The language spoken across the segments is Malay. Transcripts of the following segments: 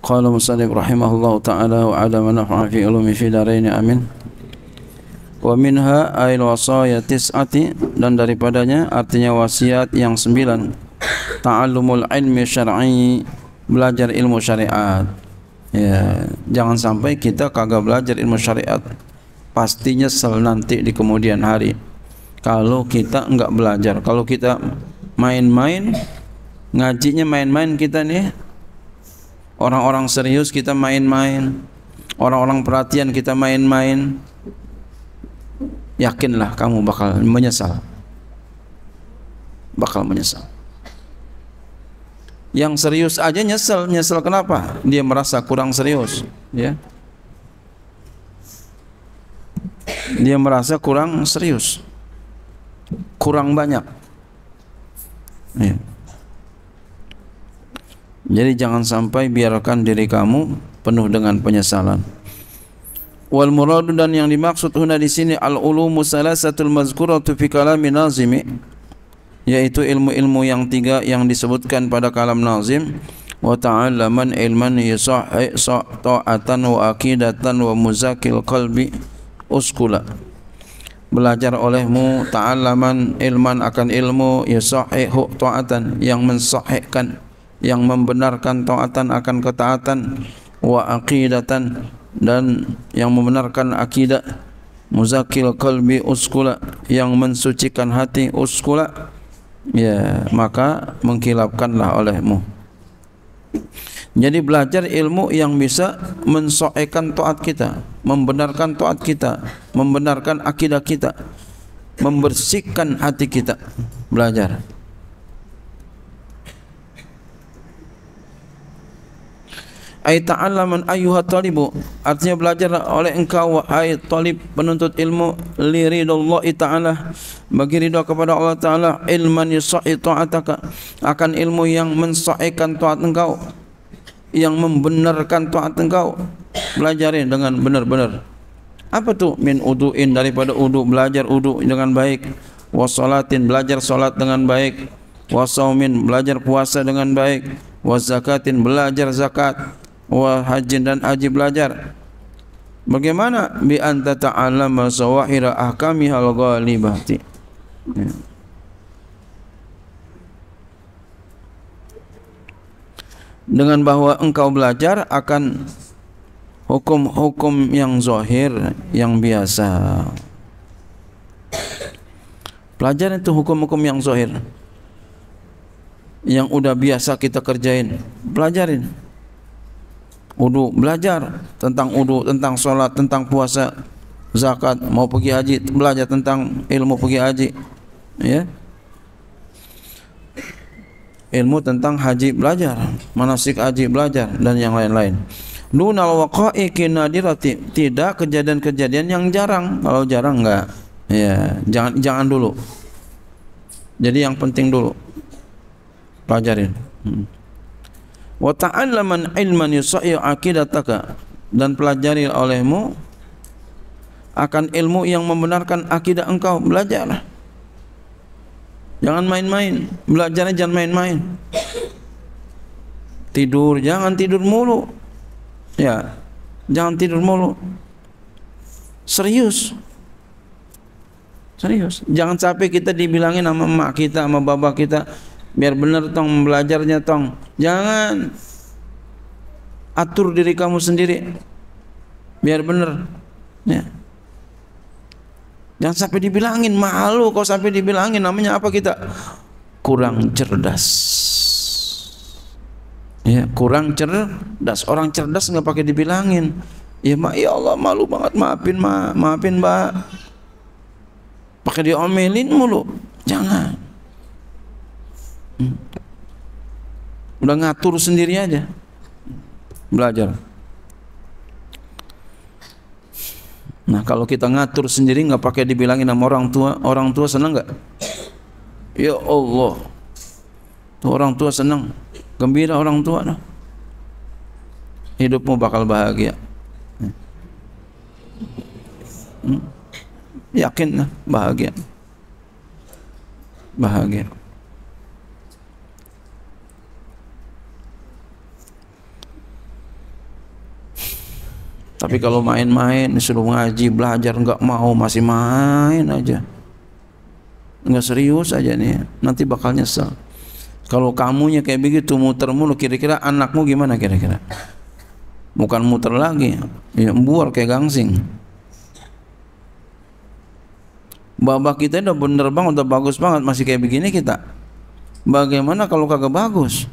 قال مصنف رحمه الله تعالى وعلى من نفع في علوم في دارين amin wa minha ail wasaya tis'ati dan daripadanya artinya wasiat yang sembilan ta'allumul ilmi syar'i belajar ilmu syariat ya jangan sampai kita kagak belajar ilmu syariat pasti nyesel nanti di kemudian hari kalau kita enggak belajar kalau kita main-main ngajinya main-main kita nih Orang-orang serius kita main-main. Orang-orang perhatian kita main-main. Yakinlah kamu bakal menyesal. Bakal menyesal. Yang serius aja nyesel, nyesel kenapa? Dia merasa kurang serius, ya. Dia merasa kurang serius. Kurang banyak. Ya. Jadi jangan sampai biarkan diri kamu penuh dengan penyesalan. Wal muradu dan yang dimaksud huna di sini al ulumu salasatul mazkuratu fi kalam nazimi yaitu ilmu-ilmu yang tiga yang disebutkan pada kalam nazim wa ta'allaman ilman yusahhi ta'atan wa aqidatan wa muzakil qalbi uskula belajar olehmu ta'allaman ilman akan ilmu yusahhi ta'atan yang mensahihkan yang membenarkan taatan akan ketaatan wa aqidatan dan yang membenarkan akidah muzakil qalbi uskula yang mensucikan hati uskula ya maka mengkilapkanlah olehmu jadi belajar ilmu yang bisa mensoekan taat kita membenarkan taat kita membenarkan akidah kita membersihkan hati kita belajar ay ta'allaman ayyuha talibu artinya belajar oleh engkau ayat talib penuntut ilmu li ridullah ta'ala bagi ridha kepada Allah ta'ala ilman yusai ta'ataka akan ilmu yang mensaikan ta'at engkau yang membenarkan ta'at engkau belajarin dengan benar-benar apa tu min udu'in daripada udu' belajar udu' dengan baik wasolatin belajar solat dengan baik wasaumin belajar puasa dengan baik wazakatin belajar zakat wahajin dan aji belajar bagaimana bi anta ta'alam sawahira ahkami hal ghalibati ya. dengan bahwa engkau belajar akan hukum-hukum yang zahir yang biasa pelajar itu hukum-hukum yang zahir yang udah biasa kita kerjain pelajarin uduk belajar tentang uduk tentang solat tentang puasa zakat mau pergi haji belajar tentang ilmu pergi haji ya ilmu tentang haji belajar manasik haji belajar dan yang lain-lain dunal waqa'i nadirati tidak kejadian-kejadian yang jarang kalau jarang enggak ya jangan jangan dulu jadi yang penting dulu pelajarin hmm wa ta'allaman ilman yusahhi aqidataka dan pelajari olehmu akan ilmu yang membenarkan akidah engkau belajarlah jangan main-main belajarnya jangan main-main tidur jangan tidur mulu ya jangan tidur mulu serius serius jangan capek kita dibilangin sama emak kita sama bapak kita biar benar tong belajarnya tong jangan atur diri kamu sendiri biar benar ya jangan sampai dibilangin malu kau sampai dibilangin namanya apa kita kurang cerdas ya kurang cerdas orang cerdas nggak pakai dibilangin ya mak ya Allah malu banget maafin ma maafin mbak pakai diomelin mulu jangan Hmm. udah ngatur sendiri aja belajar nah kalau kita ngatur sendiri nggak pakai dibilangin sama orang tua orang tua seneng nggak ya Allah tuh orang tua senang gembira orang tua nah. hidupmu bakal bahagia hmm. yakin nah, bahagia bahagia tapi kalau main-main disuruh ngaji belajar nggak mau masih main aja nggak serius aja nih nanti bakal nyesel kalau kamunya kayak begitu muter mulu kira-kira anakmu gimana kira-kira bukan muter lagi ya buar kayak gangsing babak kita udah bener banget udah bagus banget masih kayak begini kita bagaimana kalau kagak bagus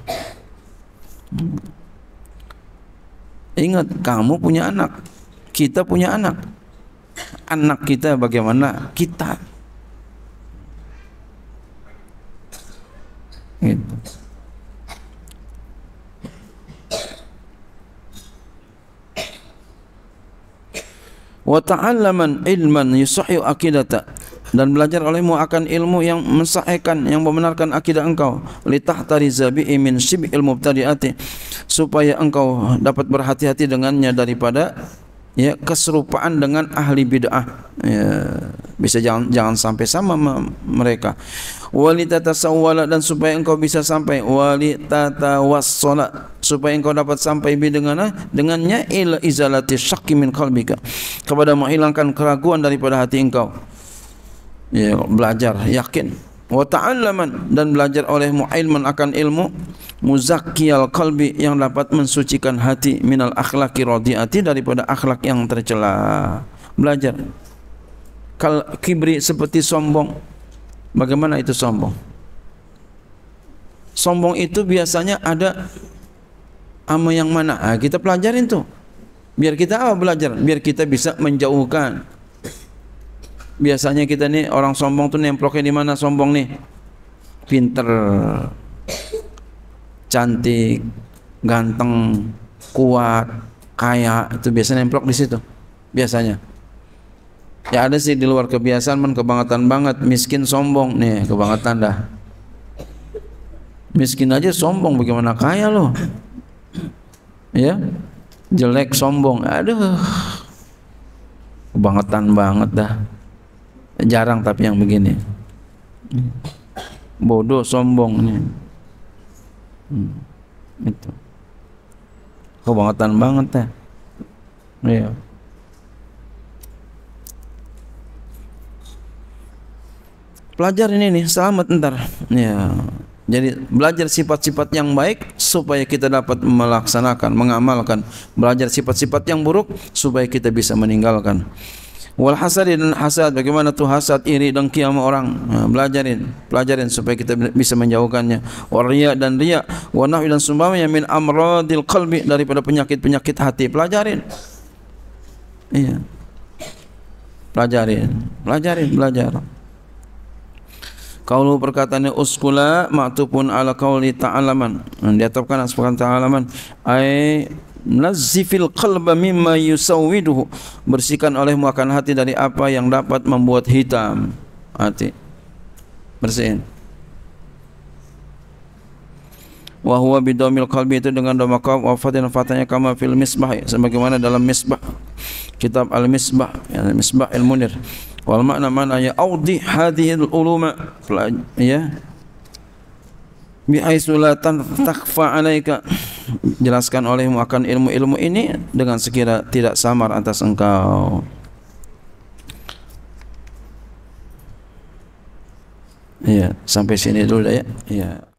Ingat kamu punya anak Kita punya anak Anak kita bagaimana Kita Gitu wa ilman yusahhi aqidata dan belajar olehmu akan ilmu yang mensahihkan yang membenarkan akidah engkau li tahtari zabi'i min syib'il mubtadi'ati supaya engkau dapat berhati-hati dengannya daripada ya keserupaan dengan ahli bid'ah ya bisa jangan jangan sampai sama mereka wali tatasawwala dan supaya engkau bisa sampai wali tatawassala supaya engkau dapat sampai bi dengan eh, dengannya ila izalati syaqqi min kepada menghilangkan keraguan daripada hati engkau ya, belajar yakin wa ta'allaman dan belajar oleh mu'ilman akan ilmu muzakkiyal qalbi yang dapat mensucikan hati minal akhlaki radiati daripada akhlak yang tercela belajar kal kibri seperti sombong bagaimana itu sombong sombong itu biasanya ada ama yang mana nah, kita pelajarin tuh biar kita apa belajar biar kita bisa menjauhkan biasanya kita nih orang sombong tuh nemploknya di mana sombong nih pinter cantik ganteng kuat kaya itu biasanya nemplok di situ biasanya ya ada sih di luar kebiasaan men kebangetan banget miskin sombong nih kebangetan dah miskin aja sombong bagaimana kaya loh ya jelek sombong aduh kebangetan banget dah jarang tapi yang begini bodoh sombongnya hmm. itu kebangetan banget ya iya pelajar ini nih selamat ntar ya jadi belajar sifat-sifat yang baik supaya kita dapat melaksanakan, mengamalkan. Belajar sifat-sifat yang buruk supaya kita bisa meninggalkan. wal hasad dan hasad bagaimana tu hasad iri dengki kiam orang ha, belajarin pelajarin supaya kita bisa menjauhkannya wal riya dan riya wa nahwi dan sumpama min amradil qalbi daripada penyakit-penyakit hati pelajarin iya pelajarin pelajarin belajar Kaulu perkataannya uskula maktupun ala kauli ta'alaman. Hmm, Dia tetapkan sebagai ta'alaman. Ay Nazifil qalba mimma yusawwiduhu Bersihkan olehmu akan hati dari apa yang dapat membuat hitam Hati Bersihin Wahuwa bidomil qalbi itu dengan doma kaum wafat dan fatahnya kama fil misbah Sebagaimana dalam misbah Kitab al-misbah ya, Misbah il-munir Wal makna mana ya audi hadihil uluma Ya bi Bi'aisulatan takfa alaika jelaskan olehmu akan ilmu-ilmu ini dengan sekira tidak samar atas engkau ya sampai sini dulu ya ya